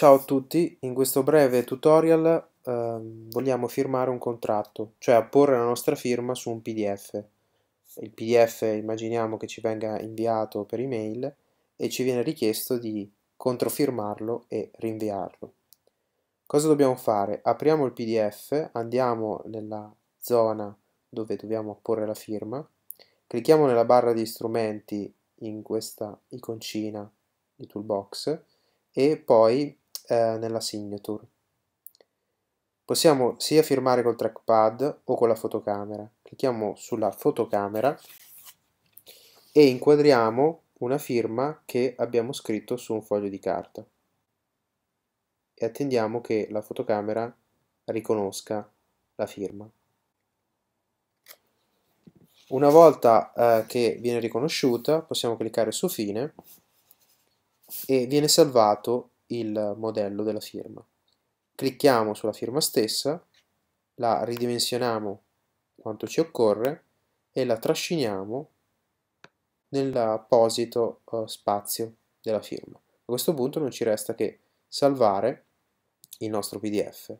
Ciao a tutti, in questo breve tutorial ehm, vogliamo firmare un contratto, cioè apporre la nostra firma su un pdf. Il pdf immaginiamo che ci venga inviato per email e ci viene richiesto di controfirmarlo e rinviarlo. Cosa dobbiamo fare? Apriamo il pdf, andiamo nella zona dove dobbiamo apporre la firma, clicchiamo nella barra di strumenti in questa iconcina di toolbox e poi eh, nella signature. Possiamo sia firmare col trackpad o con la fotocamera. Clicchiamo sulla fotocamera e inquadriamo una firma che abbiamo scritto su un foglio di carta e attendiamo che la fotocamera riconosca la firma. Una volta eh, che viene riconosciuta possiamo cliccare su fine e viene salvato il modello della firma. Clicchiamo sulla firma stessa, la ridimensioniamo quanto ci occorre e la trasciniamo nell'apposito eh, spazio della firma. A questo punto non ci resta che salvare il nostro PDF.